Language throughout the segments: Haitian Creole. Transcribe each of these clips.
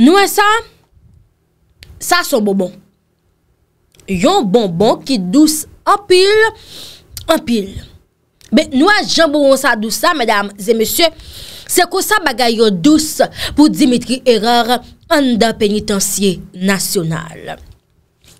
Nouè e sa, sa son bonbon. Yon bonbon ki dous apil, apil. Ben nouè jan bonbon sa dous sa, mèdame zè mèsyè, se ko sa bagay yon dous pou Dimitri Erar, an da penitensye nasyonal.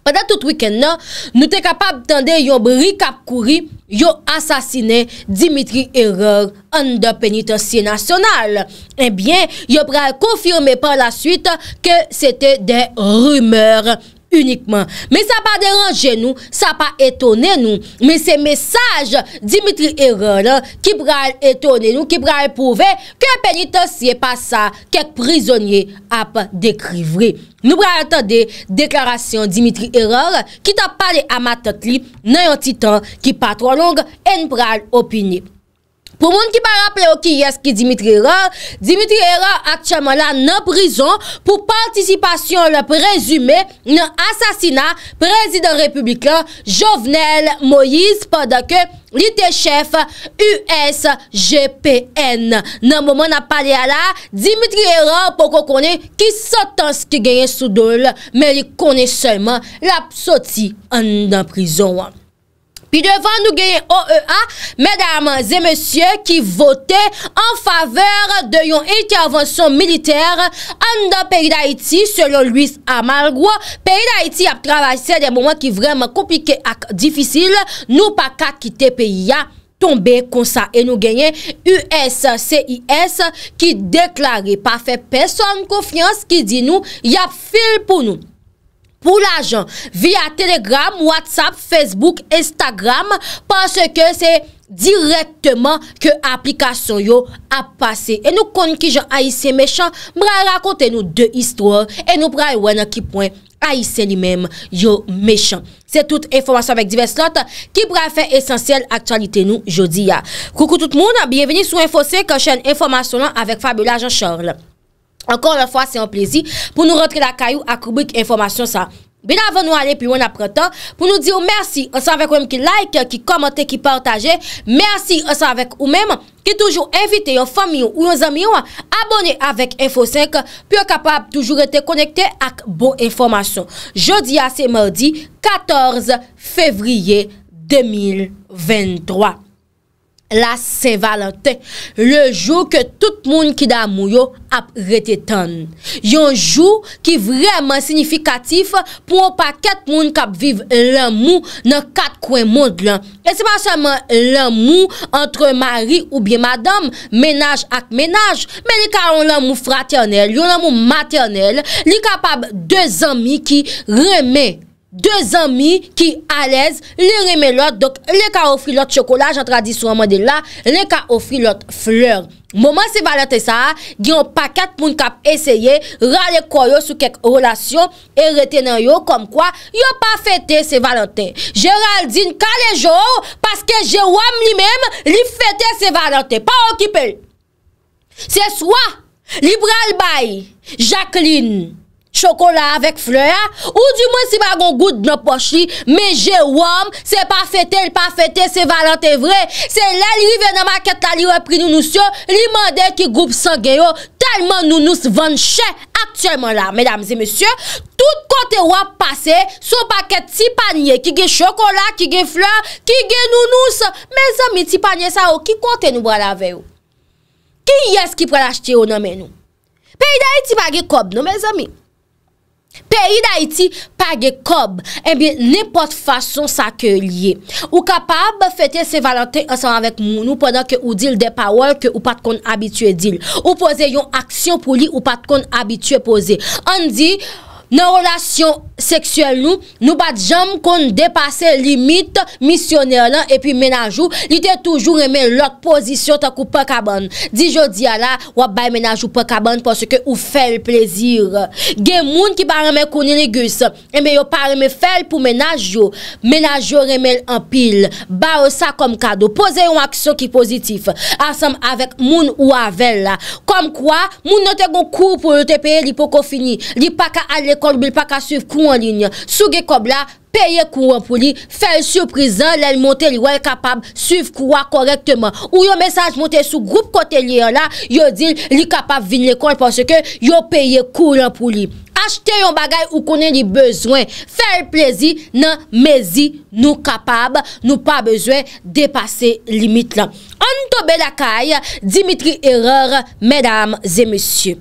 Padat tout wiken nan, nou te kapab tende yon bri kap kouri yon asasine Dimitri Erreur an de penitensye nasyonal. Ebyen, eh yon pral konfirme pa la suite ke sete de rumeur nasyonal. Unikman, men sa pa deranje nou, sa pa etone nou, men se mesaj Dimitri Eror ki pral etone nou, ki pral pouve ke peni te siye pa sa kek prizonye ap dekrivre. Nou pral atade deklarasyon Dimitri Eror ki ta pale amatat li nan yon titan ki patro long en pral opine. Pou moun ki pa rappele ou ki yas ki Dimitri Eror, Dimitri Eror aktyaman la nan prizon pou participasyon le prezume nan asasina prezident republikan Jovenel Moïse padake li techef USGPN. Nan mouman ap pale ala, Dimitri Eror pou konen ki sotans ki genye sou dole, men li konen seman la psoti an nan prizon wan. Pi devan nou genye OEA, mèdaman zè mèsyè ki vote en faveur de yon intervansyon militer an da peyi d'Haïti, selon Louis Amalgo, peyi d'Haïti ap travase de mouman ki vreman komplike ak difisil, nou pa kakite peyi a tombe konsa e nou genye USCIS ki deklare pa fe peson konfians ki di nou yap fil pou nou. Pou la jan, via telegram, whatsapp, facebook, instagram, panse ke se direktman ke aplikasyon yo ap pase. E nou kon ki jan aisey mechand, mbray rakonte nou de histwoar, e nou mbray wènen ki pwen aisey li menm yo mechand. Se tout informasyon vek divers lot, ki mbray fe esensyel aktualite nou jodi ya. Koukou tout moun, biye veni sou Info C, ka chen informasyon lan avek Fabiola Jean-Charles. Ankon an fwa, se an plezi pou nou rentre la kayou ak koubik informasyon sa. Ben avon nou ale, pi ou an apre tan, pou nou di ou mersi, an san vek ou men ki like, ki komante, ki partaje. Mersi an san vek ou men, ki toujou evite yo fami ou yo zami yo, abone avek Info 5, pi ou kapab toujou rete konekte ak bon informasyon. Jodi a se mardi, 14 fevriye 2023. La Saint-Valentin, le jou ke tout moun ki da mou yo ap rete tan. Yon jou ki vreman signifikatif pou opa ket moun kap viv loun mou nan kat kwen moun glan. E seman seman loun mou entre mari ou bien madam, menaj ak menaj. Men li ka ou loun mou fraternel, loun mou maternel, li kapab de zami ki reme. De zami ki alez li reme lot, donk le ka ofri lot chokola, jantra di sou amande la, le ka ofri lot fleur. Moman se valante sa, gyan pa ket moun kap eseye, rale koyo sou kek relasyon, e retene yo kom kwa, yo pa fete se valante. Je ral din ka le jow, paske je wam li mem, li fete se valante, pa okipe. Se swa, li bral bay, jacline, Chokolat avèk fleur, ou di mwen si bagon gout nou poch li, mè jè wòm, se pa fètè, l pa fètè, se valantè vrè, se lè li vè nama ket la li repri nou nou syo, li mandè ki goup sangè yo, talman nou nou svan chè, aktyèman la, mèdames et mèsyò, tout kote wè pase, sou pakèt ti panye, ki ge chokolat, ki ge fleur, ki ge nou nou syo, mè zè mi ti panye sa yo, oh, ki kote nou bral avè yo? Ki yè s ki pral achete yo oh, nan mè nou? Pè yè yè ti bagè kob nou mè zè mi? Peyi d'Haïti, page kob. Ebyen, eh nepot fason sa ke liye. Ou kapab fete se valante ansan avèk mounou podan ke ou dil de pawol ke ou pat kon abitue dil. Ou pose yon aksyon pou li ou pat kon abitue pose. An di... nan rrelasyon seksyel nou, nou bat jom kon depase limit misyoner lan, epi menajou, li te toujou remel lak posisyon takou pekabon. Di jodi ala, wap bay menajou pekabon pwoske ou fel plezir. Gen moun ki bar remel koni ligus, eme yo par reme fel pou menajou, menajou remel anpil, ba ou sa kom kado, pose yon aksyon ki pozitif, asam avek moun ou avel la. Kom kwa, moun nou te gon kou pou te peye li pou kon fini, li pa ka alek kon li bil pa ka suiv kou an lin. Sou ge kob la, peye kou an pou li. Fèl sürprizan, lèl monte li wèl kapab suiv kou an korektman. Ou yo mesaj monte sou group kote li yon la, yo dil li kapab vin le kon pou seke yo peye kou an pou li. Achte yon bagay ou konen li bezwen. Fèl plezi nan mezi nou kapab, nou pa bezwen depase limit lan. An tobe la kay, Dimitri Eror, medam zemesye.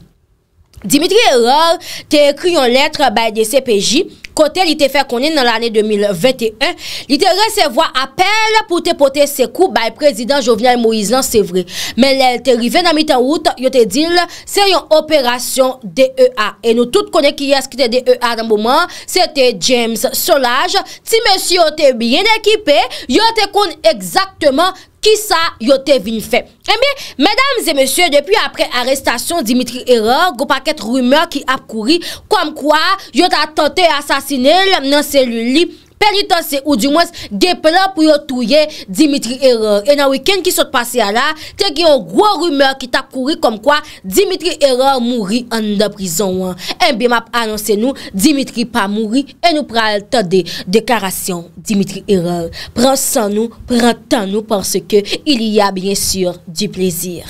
Dimitri Eror te ekri yon letre baye de CPJ kote li te fe konen nan l ane 2021. Li te resevo apel pou te pote se kou baye prezident Jovina Moizlan, se vre. Men lel te rive nan mi tan wout, yo te dil se yon operasyon DEA. E nou tout konen ki yas ki te DEA nan mouman, se te James Solaj. Ti men si yo te bien ekipe, yo te konen ekzaktman Ki sa yote vin fe eh? Mbè, mèdames et mèsyè, depi apre arrestasyon Dimitri Eror, go pa ket rumeur ki ap kouri, kom kwa yote a tante asasine lèm nan selulip pe li tanse ou di mwens, ge pela pou yo touye Dimitri Eror. E nan wikend ki sot pase a la, te ge yo gwo rumeur ki ta kouri kom kwa, Dimitri Eror mouri an de prison wan. En bi map anonsen nou, Dimitri pa mouri, en nou pral tade dekarasyon Dimitri Eror. Pran san nou, pran tan nou, parce ke il y a bien sur di plezir.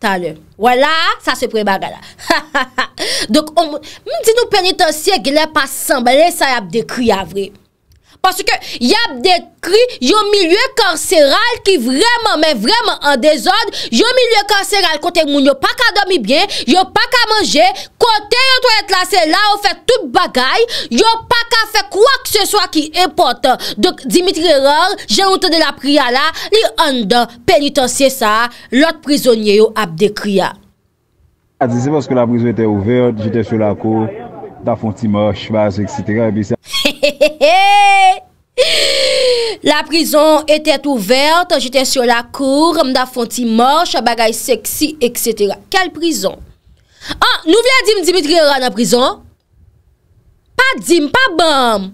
Tane, wala, sa se pre baga la. Ha ha ha. Mwen dit nou penitensye Gè lè pa sanbe lè sa y ap de kri avre Paske y ap de kri Yon milieu korseral Ki vreman mè vreman an de zon Yon milieu korseral Kote moun yon pa ka domi byen Yon pa ka manje Kote yon to et la se la Yon pa ka fe kwa k se soa ki importan Dok Dimitri Ror Jè loutan de la priya la Li an dan penitensye sa Lot prizonye yon ap de kri ya Adi se poske la prizon ete ouverte, jete sou la kou, da fon ti mors, bagay seksy, etc. He he he he, la prizon ete ouverte, jete sou la kou, da fon ti mors, bagay seksy, etc. Kal prizon? An, ah, nou vya dim Dimitri Ror nan prizon? Pa dim, pa bam,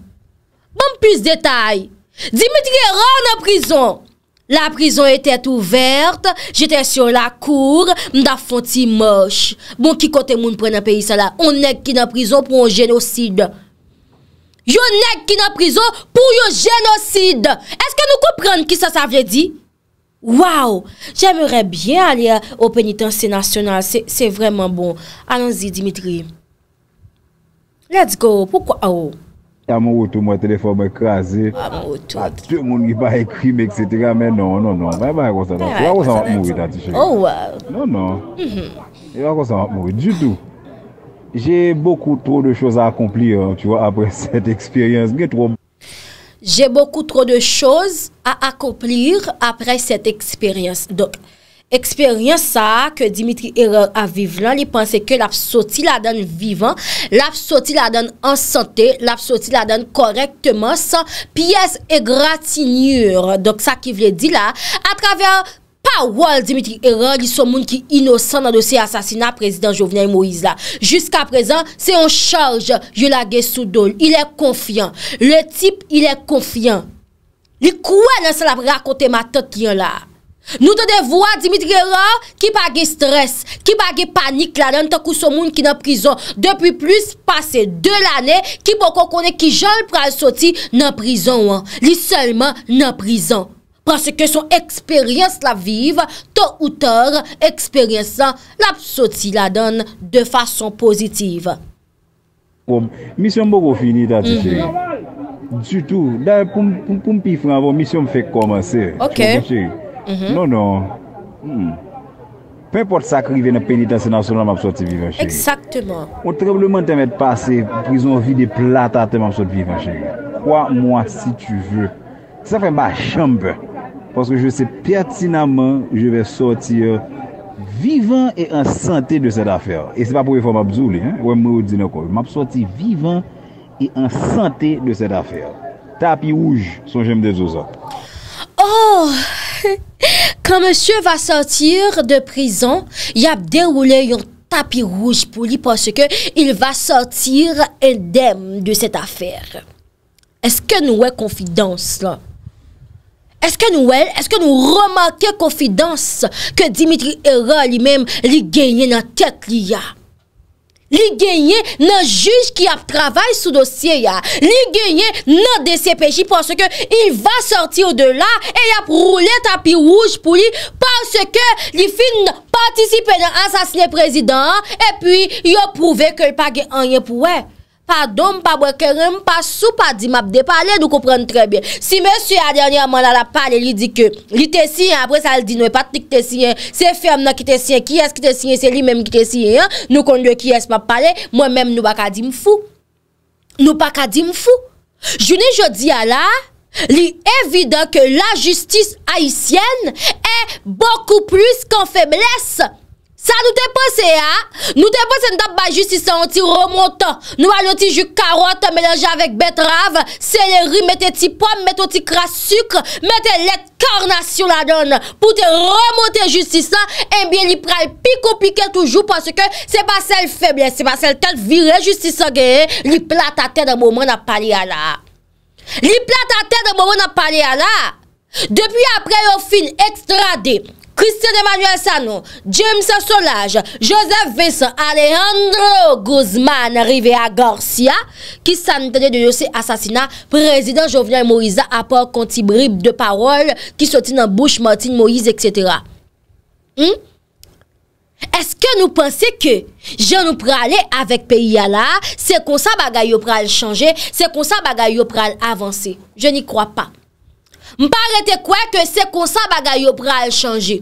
bam plus detay. Dimitri Ror nan prizon? La prizon etet ouverte, jete sou la kour, mda fonti mosh. Bon, ki kote moun pren a peyi sa la? On nek ki na prizon pou yo genoside. Yo nek ki na prizon pou yo genoside. Eske nou koupren ki sa sa vredi? Waw, jemere bien alè o penitansi nasyonal. Se vreman bon. Alanzi Dimitri. Let's go, poukwa ou? Oh. Amon wotou mwen telefon mwen krasi, ap tout moun ki pa ekrim, etc. Men non, non, non, mwen mwen akonsanat. Non. Mwen akonsanat mwen mwen oh, mwen. Non, non, mm-hmm. mwen akonsanat mwen mwen. Jidou, jè beaucoup trop de chòs akomplir apre set eksperyans. Jè beaucoup trop de chòs akomplir apre set eksperyans. Eksperyans sa ke Dimitri Eran aviv lan, li panse ke laf soti la dan vivan, laf soti la dan ansante, laf soti la dan korektman, san piyes e gratinur. Donk sa ki vle di la, a travèr pawol Dimitri Eran, li son moun ki inosan nan dosi asasina prezident Jovnia Moïse la. Juska prezan, se yon charge, yon la ge sou don, yon le konfyan, le tip yon le konfyan. Li kouè nan se la pre akonte ma tot yon la? Nou te devwa Dimitri Gera Ki bagi stres Ki bagi panik la den Te kousou moun ki nan prizon Depi plus pase de lane Ki bokon kone ki jol pral soti nan prizon Li selman nan prizon Prase ke son eksperyens la viv To ou tor eksperyens la La soti la den De fason pozitiv bon, Misyon bokon fini ta ti de mhm. Du tou Da poum pi franvo Misyon fe komanse Ok Mhm. Non, non. Hmm. Pe import sakri ven penitansi nasyonan, m ap soti vivan cheye. O trebleman te met pase, prizon vide plata, te m ap soti vivan cheye. Kwa mwa si tu ve. Sa fe m a chanbe. Paske je se pertinaman, je ve soti vivan e an sante de set afer. E se pa pou e fwa m ap zoulé. M ap soti vivan e an sante de set afer. Ta api ouj, son jem de zozak. Oh! monsye va sortir de prison y ap deroule yon tapir rouge pou li parce ke il va sortir indem de set afer. Eske nou wè konfidans la? Eske nou wè? Eske nou remanke konfidans ke Dimitri Herra li mem li genye nan ket li ya? Li genyen nan juj ki ap travaj sou dosye ya. Li genyen nan dese pechi pwase ke il va sorti ou de la e yap roulet api wouj pou li pwase ke li fin nan patisipe nan ansasine prezident e pi yo pouve ke l pa genyen pouwe. Pa dom, pa wakere, pa sou, pa di map de pale, nou koupren tre bien. Si monsi a danyan man ala pale, li di ke li te sien, apres al di nou e pati ki te sien, se ferm nan ki te sien, ki es ki te sien, se li menm ki te sien, nou kon lue ki es map pale, mwen menm nou baka di mfou. Nou baka di mfou. Jouni jodi ala, li evida ke la justis haisyen e boku plus kan feblesse. Sa nou te pose ya, nou te pose nou tap ba justice an ti remonte, nou aloti ju karote menje avèk bet rave, seleri, mette ti pomme, mette ti kras suk, mette let karnasyon la don, pou te remonte justice an, en biye li pral pi komplike toujou pwase ke se ba sel feble, se ba sel tel vire justice an genye, li platate de mou moun apalye ala. Li platate de mou moun apalye ala. Depi apre yo fin ekstrade. Christian Emmanuel Sano, James Solage, Joseph Vincent, Alejandro Guzman, Rivera Garcia, qui s'entendait de ces assassinat président Jovenel Moïse à part de parole qui sortit dans bouche Martine Moïse, etc. Hmm? que que pensons que que nous prale avec le pays là, c'est comme ça que yo pral changer, c'est comme ça que yo pral avancer. Je n'y crois pas. Mparete kwe ke se konsan bagay yo pral chanje.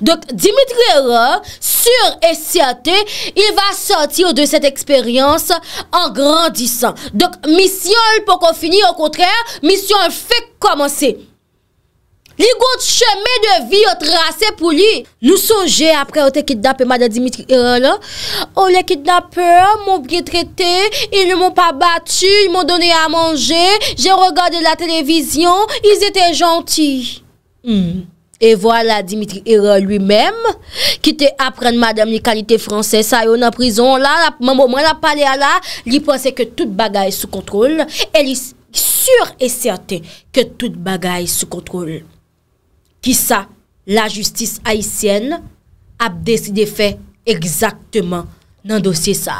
Dok Dimitri Ror, sur S.C.A.T., il va soti ou de set eksperyans an grandisan. Dok misyon pou kon fini, an kontre, misyon fè komanse. Li gout cheme de vi o trase pou li. Nou soje apre o te kiddap e mada Dimitri Hira euh, la, o le kiddaper, moun bietrete, il moun pa batu, il moun doni a manje, jen regade la televizyon, il ete janti. E vwa la Dimitri Hira lui mem, ki te apren madame li kalite franse, sa yon aprizon la, moun moun apale ala, li pwase ke tout bagay sou kontrol, e li sur e certe ke tout bagay sou kontrol. Ki sa, la justice haïsienne ap deside fè exactement nan dosye sa.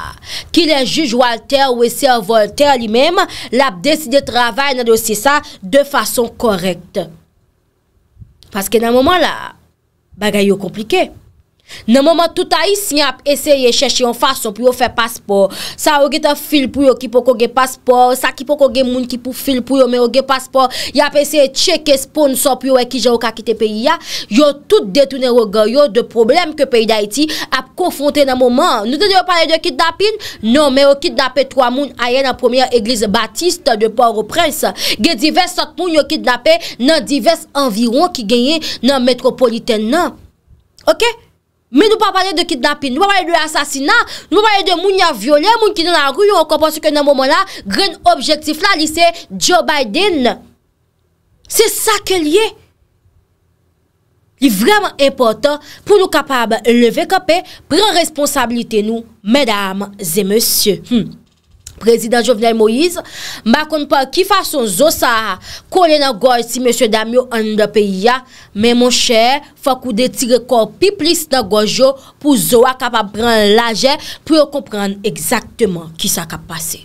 Ki le juj Walter ou ese Walter li mèm, l ap deside travè nan dosye sa de fason korekt. Paske nan mouman la, bagay yo komplike. Nan mouman touta yi si ap eseye cheche yon fason pou yo fe paspor. Sa yo gete fil pou yo ki pou kogue paspor. Sa ki pou kogue moun ki pou fil pou yo me yo ge paspor. Yap eseye cheke sponsor pou yo e ki je ou ka kite peyi ya. Yo tout detune rogan yo de problem ke peyi da iti ap konfonte nan mouman. Nou te deyo pale de kitnapin? Non, me yo kitnapet 3 moun aye nan 1er Eglise Baptiste de Port-au-Prince. Ge divers satpoun yo kitnapet nan divers environ ki genye nan metropoliten nan. Ok? Men nou pa pale de kidnapping, nou pa pale de asasina, nou pa pale de moun ya viole, moun ki nan a rou, yo an kompon se ke nan moun la gren objektif la li se Joe Biden. Se sa ke liye. Li vreman importan pou nou kapab leve kapè, pren responsabilite nou, medam, ze monsye. Prezident Jovenel Moïse, makon pa ki fason zo sa kone nan goj si M. Damyo an de pe ya, men mon chè, fakou de tire kor pi plis nan goj yo pou zo akap apren lage pou yo kompren exactement ki sa akap pase.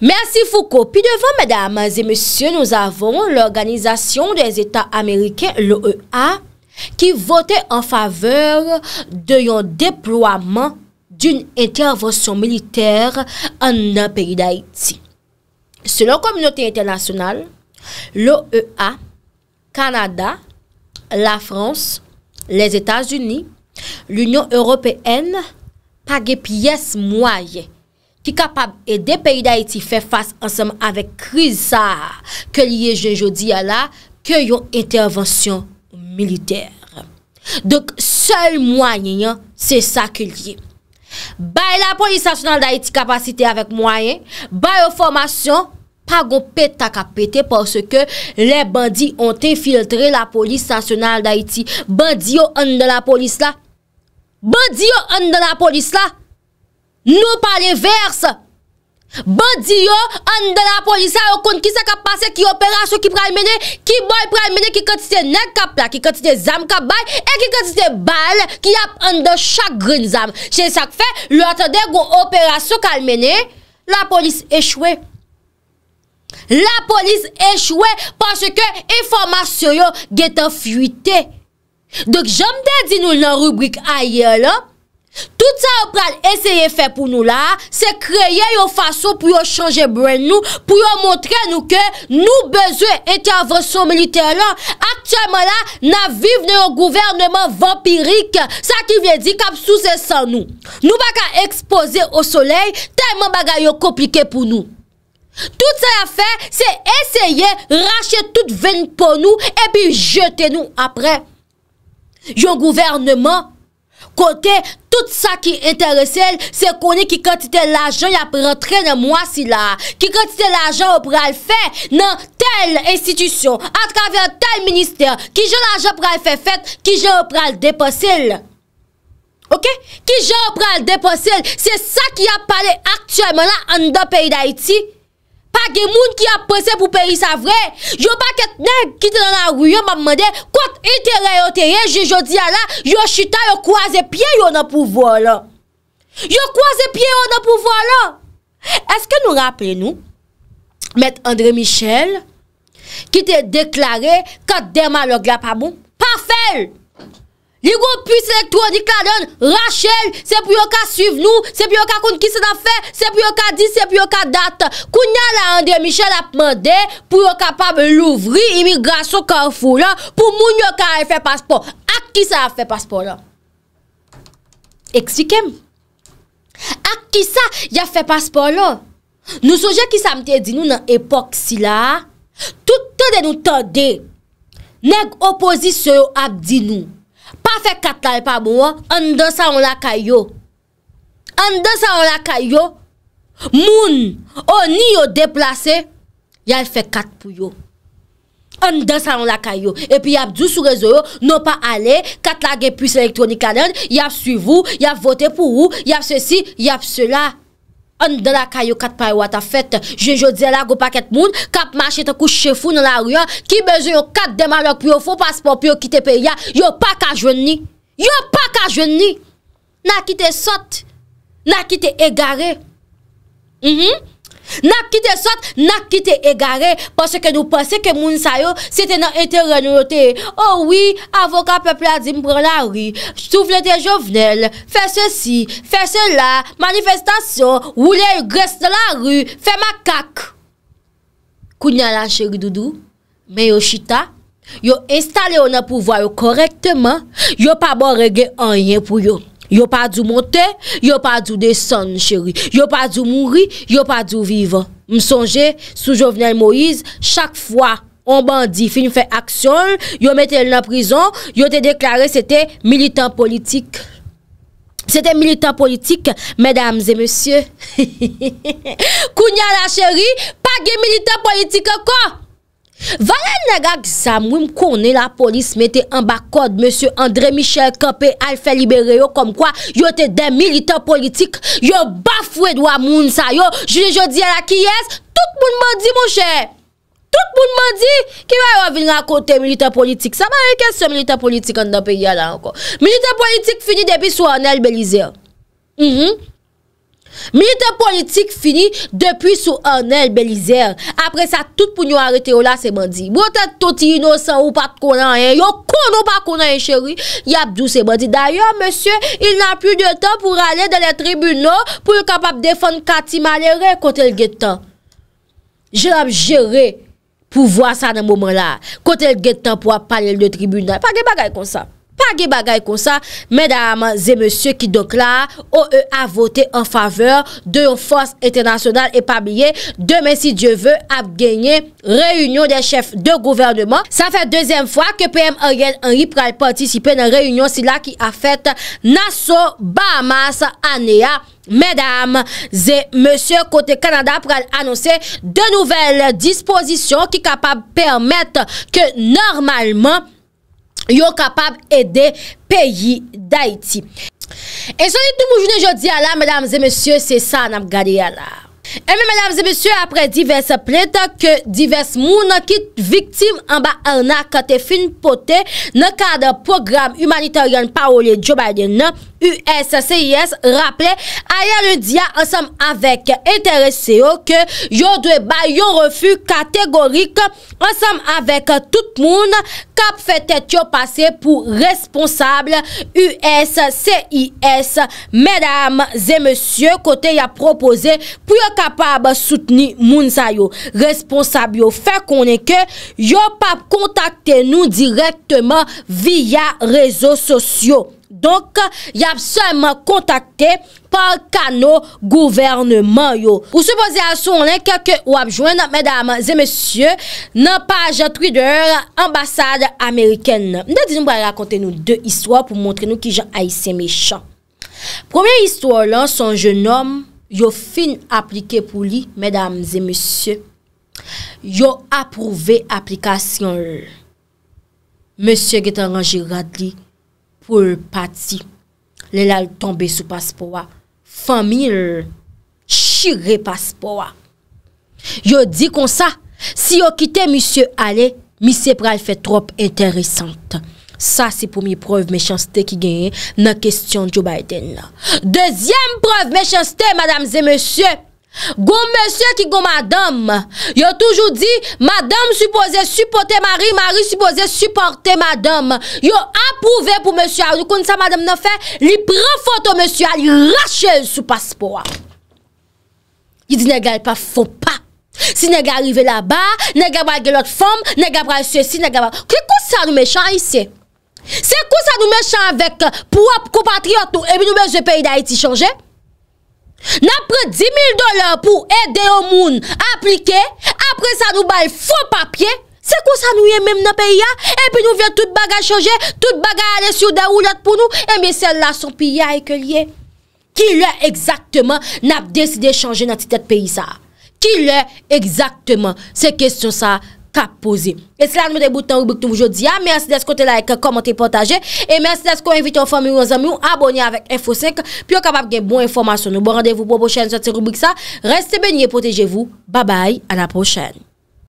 Merci Foucault. Pi devan, mesdames et messieurs, nou avon l'organizasyon des Etats Amerikens, l'OEA, ki vote en faveur de yon deployman d'un intervosyon militer an nan peyi d'Haïti. Selon Komunote Internasyonal, l'OEA, Kanada, la France, les Etats-Unis, l'Union Européenne, page piyes mwaye. ki kapab e de peyi d'Haïti fè fass ansèm avèk kriz sa ke liye je jodi ya la, ke yon intervensyon militer. Dok, sol mwanyen yon, se sa ke liye. Bay la polis sasyonal d'Haïti kapasite avèk mwanyen, bay ou formasyon, pa goun peta kapete, porsè ke le bandi yon te filtre la polis sasyonal d'Haïti. Bandi yon an de la polis la. Bandi yon an de la polis la. Nou pa le verse Bo di yo an de la polisa Yo kon kisa ka pase ki operasyon ki pral mene Ki boy pral mene ki katite nek kapla Ki katite zam ka bay E ki katite bal ki ap an de chagrin zam Che sak fe Lo atade go operasyon kal mene La polis echwe La polis echwe Pase ke informasyon Ge te fuyte Dok jom de di nou nan rubrik Ayer la Tout sa ou pral eseye fe pou nou la, se kreye yon fason pou yon chanje bwen nou, pou yon montre nou ke nou bezwe eti avan son militer lan, aktyanman la, na vive nou yon gouvernement vampirik, sa ki vye di kap sou se san nou. Nou baka expose ou soley, talman baga yon komplike pou nou. Tout sa la fe, se eseye rache tout ven pou nou, e pi jete nou apre. Yon gouvernement, Kote, tout sa ki enteresel, se koni ki kantite l ajan ya prentrene mwasi la, ki kantite l ajan ou pral fe nan tel institisyon, a traver tel minister, ki jen l ajan pral fe fet, ki jen ou pral deposil. Ok? Ki jen ou pral deposil, se sa ki a pale aktuel mwen la an do peyi da iti. A gen moun ki ap prese pou peri sa vre Yo ba ket nek ki te nan a ruyon Mam mende kot itere oterye Je jo di ala yo chita yo kwa ze pie Yo nan pou volan Yo kwa ze pie yo nan pou volan Eske nou rappele nou Met Andre Michel Ki te deklare Kot dema lo grapa moun Pa fel Ligo pwis letro di kladon, Rachel, se pou yon ka suiv nou, se pou yon ka koun ki se la fe, se pou yon ka di, se pou yon ka dat, kou nyan la ande, Michel ap mande, pou yon ka pab louvri, imigraso, karfou la, pou moun yon ka afe e paspor. Ak ki se afe paspor la? Eksikem? Ak ki se afe paspor la? Nou soje ki sa mte di nou nan epok si la, tout te de nou tade, neg opozi se yo ap di nou, fè kat lal e pa mou, bon, an dan sa an lakay yo, an dan sa an lakay yo, moun o ni yo deplase yal fè kat pou yo an dan sa an lakay yo epi yal djou sou rezo yo, nou pa ale, kat lal gen plus elektronik an lal, yal suivou, yal vote pou yal se si, yal se la An de la ka yo kat pay e wata fet, jenjo dze la go paket moun, kap mache te kou chefou nan la riyan, ki beze yo kat deman lak pi yo fwo paspon, pi yo kite pe ya, yo pa ka jwen ni, yo pa ka jwen ni, na kite sot, na kite e gare. Mhm. Na ki te sot, na ki te e gare, pwase ke nou pase ke moun sayo, se te nan ete renote. Ouwi, oh avokat peple a zim pran la ri, souflete jovenel, fe se si, fe se la, manifestasyon, woule yu gres nan la ri, fe makak. Kounya lan chegi doudou, me yo chita, yo installe yo nan pouvoy yo korekteman, yo pa bon regye anyen pou yo. Yo pa dou monte, yo pa dou deson chéri, yo pa dou mouri, yo pa dou vive. M sonje, sou Jovenel Moïse, chak fwa, on bandi, fin fè aksyon, yo mette lè nan prizon, yo te deklare sete militant politik. Sete militant politik, mèdames et monsieurs, kounya la chéri, pa gen militant politik akò? Van el nega ki sa mwim kone la polis mette an bak kod Monsen Andre Michel Kope alfe libere yo kom kwa Yo te den milite politik Yo bafwe dwa moun sa yo Jile jodi ala ki yes Tout pou nman di monsen Tout pou nman di Ki wè yo vin la kote milite politik Sa man el kes se milite politik an da pe yala anko Milite politik fini depi sou anel belize Milite politik fini depi sou Anel Belizer, apre sa tout pou nyon arete yo la seman di, mwote toti inosan ou pat konan en, yo konon pat konan en cheri, yabdou seman di, d'ayon monsye, il nan plus de tan pou ale de le tribunal pou yon kapap defan kati malere kote el getan. Je l'abjere pou vwa sa nan mwomen la, kote el getan pou ap pale le tribunal, pake bagay konsan. Pa ge bagay kon sa, mèdame, zè monsye ki doklare ou e a voté an faveur de yon fòs etenasyonal epabliye demè si djè vè ap genye reyounyon de chèf de gouvernement. Sa fè dèzèm fwa ke P.M.A.Y. en yi pral patisipè nan reyounyon si la ki a fèt naso ba amas an e a. Mèdame, zè monsye kote Kanada pral anonsè de nouvel dispòsisyon ki kapab permèt ke normalman yo kapab ede peyi da iti. E so li tou mou jounen jodi ala, mesdames et messieurs, se sa anam gari ala. E mi mesdames et messieurs, apre divers pleita, ke divers moun akit viktim anba anakate fin pote, nan kade program humanitarian paole djobade nan. U.S.C.I.S. rappele a yon diya ansam avek. Interese yo ke yo dwe bayon refu kategorik ansam avek tout moun kap fetet yo pase pou responsable U.S.C.I.S. Medam zemesye kote ya propose pou yo kapab souteni moun sa yo responsable yo. Fek konen ke yo pap kontakte nou direktman via rezo sosyo. Donk, y ap seman kontakte par kano gouverneman yo. Ou sepoze asou, an lè kèkè ou ap jwenn, mèdame zè mèsyè, nan page Twitter ambassade amèrikèn. Nè di nou bè lè akonte nou dè iswa pou montre nou ki jan aïse mèchè. Premier iswa lè, son jenom, yo fin aplike pou li, mèdame zè mèsyè, yo apouve aplikasyon lè. Mèsyè gètan rangirat li, Foul e pati, lè lal tombe sou paspo wa. Fami lè, chire paspo wa. Yo di kon sa, si yo kite misye ale, misye pral fè trope enteresante. Sa si pou mi preuve mechanstè ki genye, nan kestyon Joe Biden la. Dezyem preuve mechanstè, madame zè mesye. Gon mèche ki gon madame Yo toujou di Madame supose suppote mari Mari supose suppote madame Yo apouve pou mèche Yo kon sa madame nan fe Li pre foto mèche Li rache sou paspo Si nega al pa fon pa Si nega alrive la ba Nega balge lot fom Kou sa nou mèche an yise Se kou sa nou mèche an vek Pou ap komatriotou Ebi nou mèche peyi da iti chanje N apre 10.000 dolar pou ede o moun aplike, apre sa nou bal fwo papye, se kon sa nou ye menm nan peyi ya, epi nou vye tout baga chanje, tout baga ale syo da ou lak pou nou, epi eh sel la son piyi ya eke liye. Ki lè exactement n ap deside chanje nan titet peyi sa? Ki lè exactement se kesyon sa? E slan mou de boutan oubik tou mou jodi ya, mersi desko te like, komente, potaje, e mersi desko invite yon fami ou yon zami ou abonye avèk F5, pi yo kapap gen bon informasyon. Nou bon randevou pou bò chen, sot se oubik sa, reste benye, potejevou, babay, anaposhen.